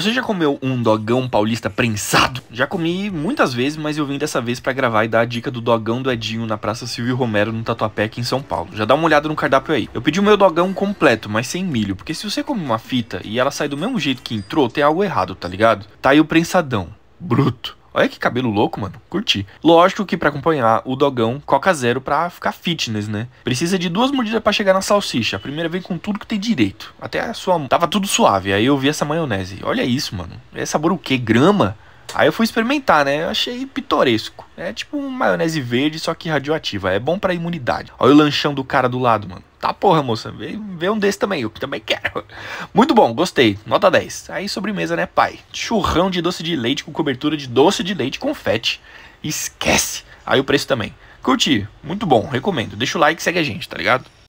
Você já comeu um dogão paulista prensado? Já comi muitas vezes, mas eu vim dessa vez para gravar e dar a dica do dogão do Edinho na Praça Silvio Romero, no Tatuapé, aqui em São Paulo. Já dá uma olhada no cardápio aí. Eu pedi o meu dogão completo, mas sem milho, porque se você come uma fita e ela sai do mesmo jeito que entrou, tem algo errado, tá ligado? Tá aí o prensadão. Bruto. Olha que cabelo louco, mano. Curti. Lógico que para acompanhar o dogão, Coca Zero pra ficar fitness, né? Precisa de duas mordidas para chegar na salsicha. A primeira vem com tudo que tem direito. Até a sua... Tava tudo suave. Aí eu vi essa maionese. Olha isso, mano. É sabor o quê? Grama? Aí eu fui experimentar, né? Eu achei pitoresco. É tipo um maionese verde, só que radioativa. É bom pra imunidade. Olha o lanchão do cara do lado, mano. Tá porra, moça. Vê, vê um desse também, eu também quero. Muito bom, gostei. Nota 10. Aí sobremesa, né, pai? Churrão de doce de leite com cobertura de doce de leite confete. Esquece. Aí o preço também. Curti, muito bom, recomendo. Deixa o like, e segue a gente, tá ligado?